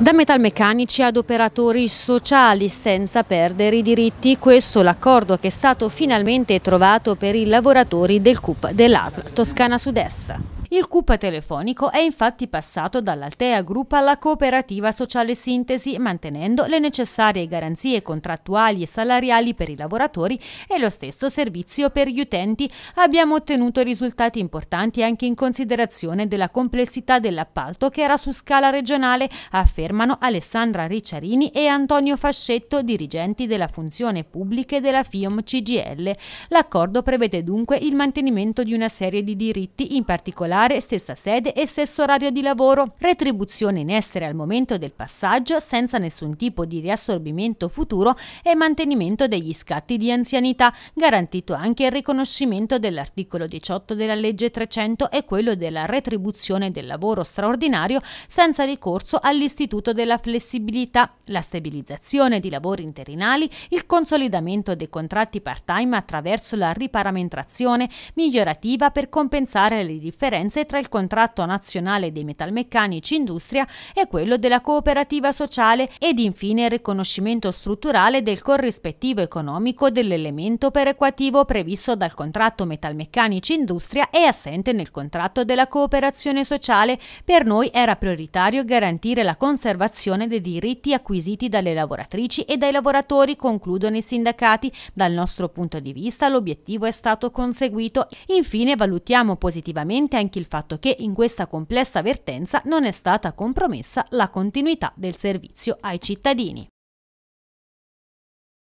Da metalmeccanici ad operatori sociali senza perdere i diritti, questo l'accordo che è stato finalmente trovato per i lavoratori del CUP dell'ASL Toscana Sud-Est. Il CUP telefonico è infatti passato dall'Altea Group alla cooperativa sociale Sintesi, mantenendo le necessarie garanzie contrattuali e salariali per i lavoratori e lo stesso servizio per gli utenti. Abbiamo ottenuto risultati importanti anche in considerazione della complessità dell'appalto che era su scala regionale, affermano Alessandra Ricciarini e Antonio Fascetto, dirigenti della funzione pubblica e della FIOM CGL. L'accordo prevede dunque il mantenimento di una serie di diritti, in particolare regolare, stessa sede e stesso orario di lavoro. Retribuzione in essere al momento del passaggio senza nessun tipo di riassorbimento futuro e mantenimento degli scatti di anzianità, garantito anche il riconoscimento dell'articolo 18 della legge 300 e quello della retribuzione del lavoro straordinario senza ricorso all'istituto della flessibilità, la stabilizzazione di lavori interinali, il consolidamento dei contratti part-time attraverso la riparamentazione migliorativa per compensare le differenze differenze tra il contratto nazionale dei metalmeccanici industria e quello della cooperativa sociale ed infine il riconoscimento strutturale del corrispettivo economico dell'elemento perequativo previsto dal contratto metalmeccanici industria e assente nel contratto della cooperazione sociale. Per noi era prioritario garantire la conservazione dei diritti acquisiti dalle lavoratrici e dai lavoratori, concludono i sindacati. Dal nostro punto di vista l'obiettivo è stato conseguito. Infine valutiamo positivamente anche il fatto che in questa complessa vertenza non è stata compromessa la continuità del servizio ai cittadini.